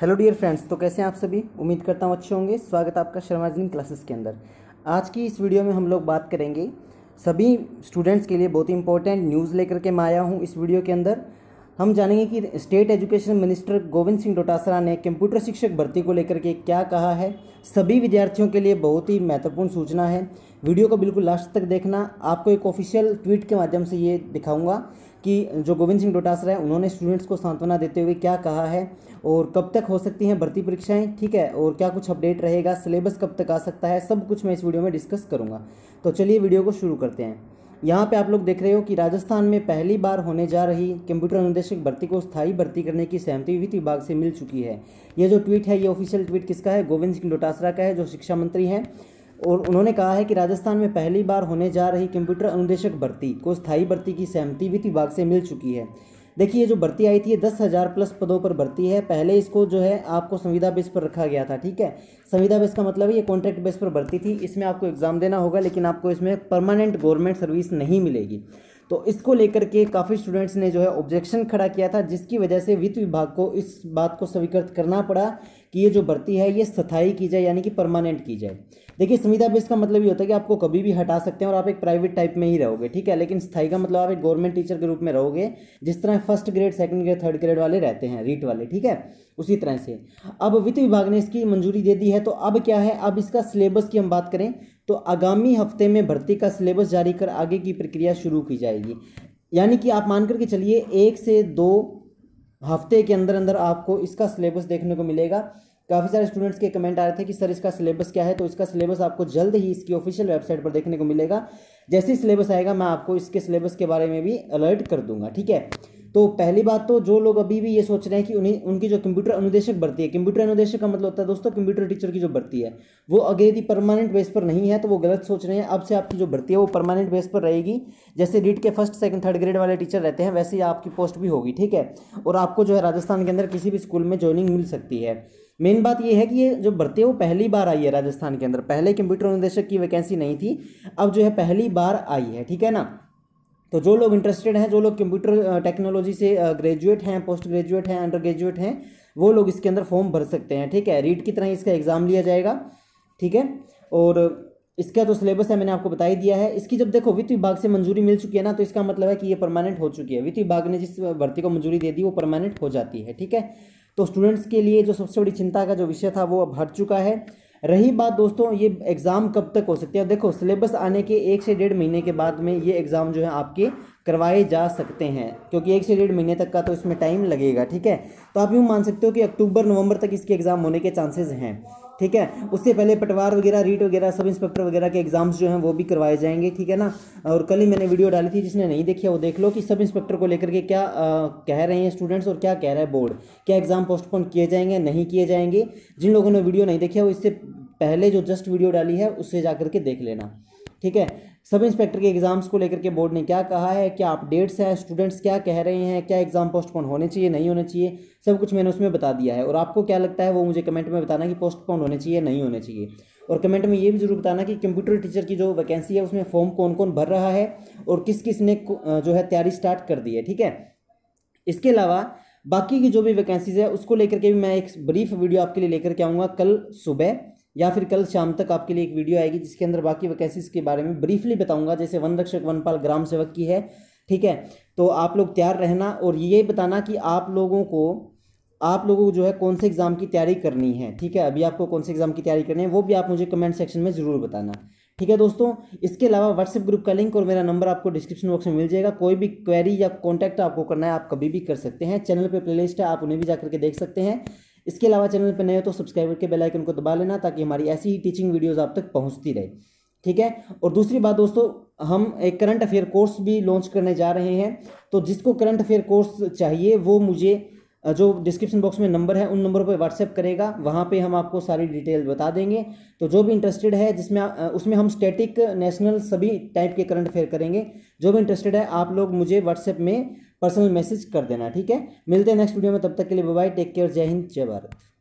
hello dear friends तो कैसे हैं आप सभी उम्मीद करता हूँ अच्छे होंगे स्वागत है आपका शर्मा जिन क्लासेस के अंदर आज की इस वीडियो में हम लोग बात करेंगे सभी स्टूडेंट्स के लिए बहुत ही इंपॉर्टेंट न्यूज़ लेकर के मैं आया हूँ इस वीडियो के अंदर हम जानेंगे कि state education minister Govind Singh Dotasra ने कंप्यूटर शिक्षक भर्ती को लेकर के क्या कहा है सभी विद्यार्थियों के लिए बहुत ही महत्वपूर्ण सूचना है वीडियो को बिल्कुल लास्ट तक देखना आपको एक ऑफिशियल ट्वीट के माध्यम से ये दिखाऊंगा कि जो गोविंद सिंह डोटासरा है उन्होंने स्टूडेंट्स को सांत्वना देते हुए क्या कहा है और कब तक हो सकती हैं भर्ती परीक्षाएं ठीक है और क्या कुछ अपडेट रहेगा सिलेबस कब तक आ सकता है सब कुछ मैं इस वीडियो में डिस्कस करूंगा तो चलिए वीडियो को शुरू करते हैं यहाँ पे आप लोग देख रहे हो कि राजस्थान में पहली बार होने जा रही कंप्यूटर अनुदेशक भर्ती को स्थायी भर्ती करने की सहमति वित्त विभाग से मिल चुकी है ये जो ट्वीट है ये ऑफिशियल ट्वीट किसका है गोविंद सिंह डोटासरा का है जो शिक्षा मंत्री हैं और उन्होंने कहा है कि राजस्थान में पहली बार होने जा रही कंप्यूटर अनुदेशक भर्ती को स्थायी भर्ती की सहमति वित्त विभाग से मिल चुकी है देखिए ये जो भर्ती आई थी ये दस हज़ार प्लस पदों पर भर्ती है पहले इसको जो है आपको संविदा बेस पर रखा गया था ठीक है संविदा बेस का मतलब ये कॉन्ट्रैक्ट बेस पर भर्ती थी इसमें आपको एग्ज़ाम देना होगा लेकिन आपको इसमें परमानेंट गवर्नमेंट सर्विस नहीं मिलेगी तो इसको लेकर के काफ़ी स्टूडेंट्स ने जो है ऑब्जेक्शन खड़ा किया था जिसकी वजह से वित्त विभाग को इस बात को स्वीकृत करना पड़ा कि ये जो भर्ती है ये स्थाई की जाए यानी कि परमानेंट की जाए देखिए संविधा बेस का मतलब ये होता है कि आपको कभी भी हटा सकते हैं और आप एक प्राइवेट टाइप में ही रहोगे ठीक है लेकिन स्थाई का मतलब आप एक गवर्नमेंट टीचर के रूप में रहोगे जिस तरह first grade second grade third grade वाले रहते हैं रीट वाले ठीक है उसी तरह से अब वित्त विभाग ने इसकी मंजूरी दे दी है तो अब क्या है अब इसका सिलेबस की हम बात करें तो आगामी हफ्ते में भर्ती का सिलेबस जारी कर आगे की प्रक्रिया शुरू की जाएगी यानी कि आप मान करके चलिए एक से दो हफ्ते के अंदर अंदर आपको इसका सिलेबस देखने को मिलेगा काफ़ी सारे स्टूडेंट्स के कमेंट आ रहे थे कि सर इसका सिलेबस क्या है तो इसका सिलेबस आपको जल्द ही इसकी ऑफिशियल वेबसाइट पर देखने को मिलेगा जैसे ही सिलेबस आएगा मैं आपको इसके सिलेबस के बारे में भी अलर्ट कर दूंगा ठीक है तो पहली बात तो जो लोग अभी भी ये सोच रहे हैं कि उन्हें उनकी जो कंप्यूटर अनुदेशक भर्ती है कंप्यूटर अनुदेशक का मतलब होता है दोस्तों कंप्यूटर टीचर की जो भर्ती है वो अगर यदि परमानेंट बेस पर नहीं है तो वो गलत सोच रहे हैं अब से आपकी जो भर्ती है वो परमानेंट बेस पर रहेगी जैसे रीट के फर्स्ट सेकंड थर्ड ग्रेड वाले टीचर रहते हैं वैसे ही आपकी पोस्ट भी होगी ठीक है और आपको जो है राजस्थान के अंदर किसी भी स्कूल में ज्वाइनिंग मिल सकती है मेन बात यह है कि ये जो भर्ती है वो पहली बार आई है राजस्थान के अंदर पहले कंप्यूटर अनुदेशक की वैकेंसी नहीं थी अब जो है पहली बार आई है ठीक है ना तो जो लोग इंटरेस्टेड हैं जो लोग कंप्यूटर टेक्नोलॉजी से ग्रेजुएट हैं पोस्ट ग्रेजुएट हैं अंडर ग्रेजुएट हैं वो लोग इसके अंदर फॉर्म भर सकते हैं ठीक है रीट की तरह इसका एग्ज़ाम लिया जाएगा ठीक है और इसका जो तो सिलेबस है मैंने आपको बता ही दिया है इसकी जब देखो वित्त विभाग से मंजूरी मिल चुकी है ना तो इसका मतलब है कि ये परमानेंट हो चुकी है वित्त विभाग ने जिस भर्ती को मंजूरी दे दी वो परमानेंट हो जाती है ठीक है तो स्टूडेंट्स के लिए जो सबसे बड़ी चिंता का जो विषय था वो अब हट चुका है रही बात दोस्तों ये एग्ज़ाम कब तक हो सकते हैं देखो सिलेबस आने के एक से डेढ़ महीने के बाद में ये एग्ज़ाम जो है आपके करवाए जा सकते हैं क्योंकि एक से डेढ़ महीने तक का तो इसमें टाइम लगेगा ठीक है तो आप यूँ मान सकते हो कि अक्टूबर नवंबर तक इसके एग्ज़ाम होने के चांसेस हैं ठीक है उससे पहले पटवार वगैरह रीट वगैरह सब इंस्पेक्टर वगैरह के एग्जाम्स जो हैं वो भी करवाए जाएंगे ठीक है ना और कल ही मैंने वीडियो डाली थी जिसने नहीं देखी वो देख लो कि सब इंस्पेक्टर को लेकर के क्या आ, कह रहे हैं स्टूडेंट्स और क्या कह रहा है बोर्ड क्या एग्ज़ाम पोस्टपोन किए जाएंगे नहीं किए जाएंगे जिन लोगों ने वीडियो नहीं देखी वो इससे पहले जो जस्ट वीडियो डाली है उससे जा करके देख लेना ठीक है सब इंस्पेक्टर के एग्ज़ाम्स को लेकर के बोर्ड ने क्या कहा है क्या अपडेट्स हैं स्टूडेंट्स क्या कह रहे हैं क्या एग्ज़ाम पोस्टपोन होने चाहिए नहीं होने चाहिए सब कुछ मैंने उसमें बता दिया है और आपको क्या लगता है वो मुझे कमेंट में बताना कि पोस्टपोन होने चाहिए नहीं होने चाहिए और कमेंट में ये भी जरूर बताना कि कंप्यूटर टीचर की जो वैकेंसी है उसमें फॉर्म कौन कौन भर रहा है और किस किस ने जो है तैयारी स्टार्ट कर दी है ठीक है इसके अलावा बाकी की जो भी वैकेंसीज है उसको लेकर के भी मैं एक ब्रीफ वीडियो आपके लिए लेकर के आऊँगा कल सुबह या फिर कल शाम तक आपके लिए एक वीडियो आएगी जिसके अंदर बाकी वैकेंसीज के बारे में ब्रीफली बताऊंगा जैसे वन रक्षक वनपाल ग्राम सेवक की है ठीक है तो आप लोग तैयार रहना और ये बताना कि आप लोगों को आप लोगों को जो है कौन से एग्ज़ाम की तैयारी करनी है ठीक है अभी आपको कौन से एग्ज़ाम की तैयारी करनी है वो भी आप मुझे कमेंट सेक्शन में ज़रूर बताना ठीक है दोस्तों इसके अलावा व्हाट्सएप ग्रुप का लिंक और मेरा नंबर आपको डिस्क्रिप्शन बॉक्स में मिल जाएगा कोई भी क्वेरी या कॉन्टैक्ट आपको करना है आप कभी भी कर सकते हैं चैनल पर प्लेलिस्ट है आप उन्हें भी जा करके देख सकते हैं इसके अलावा चैनल पर नए हो तो सब्सक्राइब करके बेल आइकन को दबा लेना ताकि हमारी ऐसी ही टीचिंग वीडियोस आप तक पहुंचती रहे ठीक है और दूसरी बात दोस्तों हम एक करंट अफेयर कोर्स भी लॉन्च करने जा रहे हैं तो जिसको करंट अफेयर कोर्स चाहिए वो मुझे जो डिस्क्रिप्शन बॉक्स में नंबर है उन नंबर पर व्हाट्सएप करेगा वहाँ पे हम आपको सारी डिटेल बता देंगे तो जो भी इंटरेस्टेड है जिसमें उसमें हम स्टैटिक नेशनल सभी टाइप के करंट अफेयर करेंगे जो भी इंटरेस्टेड है आप लोग मुझे व्हाट्सएप में पर्सनल मैसेज कर देना ठीक है मिलते हैं नेक्स्ट वीडियो में तब तक के लिए बाय टेक केयर जय हिंद जय भारत